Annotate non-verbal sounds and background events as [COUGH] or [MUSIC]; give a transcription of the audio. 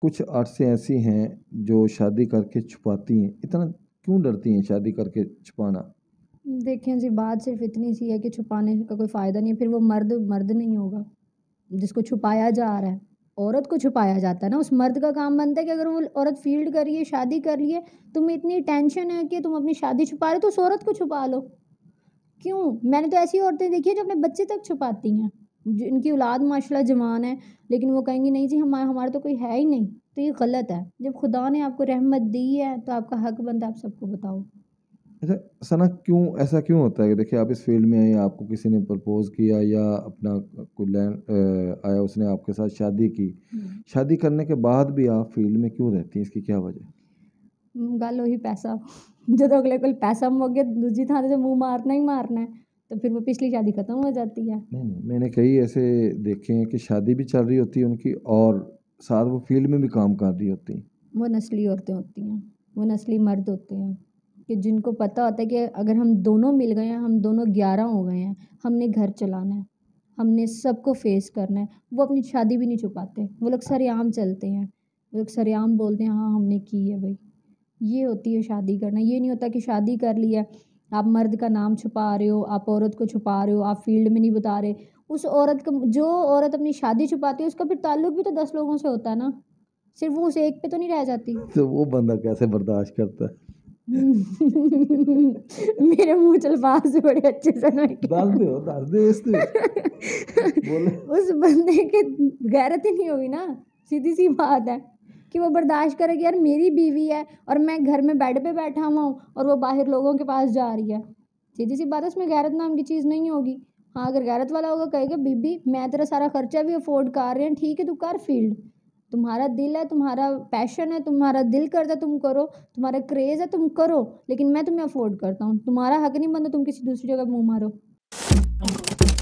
कुछ आर्ट्स ऐसी हैं जो शादी करके छुपाती हैं इतना क्यों डरती हैं शादी करके छुपाना देखें जी बात सिर्फ इतनी सी है कि छुपाने का कोई फ़ायदा नहीं फिर वो मर्द मर्द नहीं होगा जिसको छुपाया जा रहा है औरत को छुपाया जाता है ना उस मर्द का काम बनता है कि अगर वो औरत फील्ड करिए शादी कर लिए तुम्हें इतनी टेंशन है कि तुम अपनी शादी छुपा रहे हो तो उस औरत को छुपा लो क्यों मैंने तो ऐसी औरतें देखी है जो अपने बच्चे तक छुपाती हैं जिनकी औलाद माशा जवान है लेकिन वो कहेंगे नहीं जी हमारा हमारा तो कोई है ही नहीं तो ये गलत है जब खुदा ने आपको रहमत दी है तो आपका हक बनता है आप सबको बताओ अच्छा सना क्यों ऐसा क्यों होता है कि देखिए आप इस फील्ड में आए आपको किसी ने प्रपोज़ किया या अपना कोई लैंड आया उसने आपके साथ शादी की हम्म। शादी करने के बाद भी आप फील्ड में क्यों रहती हैं इसकी क्या वजह गल वही पैसा [LAUGHS] जो अगले को पैसा मोगे दूसरी दूजी थान से मुंह मारना ही मारना है तो फिर वो पिछली शादी ख़त्म हो जाती है नहीं नहीं मैंने कई ऐसे देखे हैं कि शादी भी चल रही होती है उनकी और साथ वो फील्ड में भी काम कर रही होती हैं वो नस्ली औरतें होती हैं वो नस्ली मर्द होते हैं कि जिनको पता होता है कि अगर हम दोनों मिल गए हैं हम दोनों ग्यारह हो गए हैं हमने घर चलाना है हमने सबको फेस करना है वो अपनी शादी भी नहीं छुपाते वो लोग सरेआम चलते हैं वो लोग सरेआम बोलते हैं हाँ हमने की है भाई ये होती है शादी करना ये नहीं होता कि शादी कर लिया आप मर्द का नाम छुपा रहे हो आप औरत को छुपा रहे हो आप फील्ड में नहीं बता रहे उस औरत का जो औरत अपनी शादी छुपाती है उसका फिर ताल्लुक भी तो दस लोगों से होता है ना सिर्फ वो उस एक पे तो नहीं रह जाती [LAUGHS] तो वो बंदा कैसे बर्दाश्त करता है [LAUGHS] मेरे मुंह चल पास बड़े अच्छे से डाल दे डाल दे इस [LAUGHS] बोले उस बंदे के गैरत ही नहीं होगी ना सीधी सी बात है कि वो बर्दाश्त करे कि यार मेरी बीवी है और मैं घर में बेड पे बैठा हुआ हूँ और वो बाहर लोगों के पास जा रही है सीधी सी बात है उसमें गैरत नाम की चीज़ नहीं होगी हाँ अगर गैरत वाला होगा कहेगा बीबी मैं तेरा सारा खर्चा भी अफोर्ड कर रही हैं ठीक है तू कर फील्ड तुम्हारा दिल है तुम्हारा पैशन है तुम्हारा दिल करता है तुम करो तुम्हारा क्रेज़ है तुम करो लेकिन मैं तुम्हें अफोर्ड करता हूँ तुम्हारा हक नहीं बनता तुम किसी दूसरी जगह मुँह मारो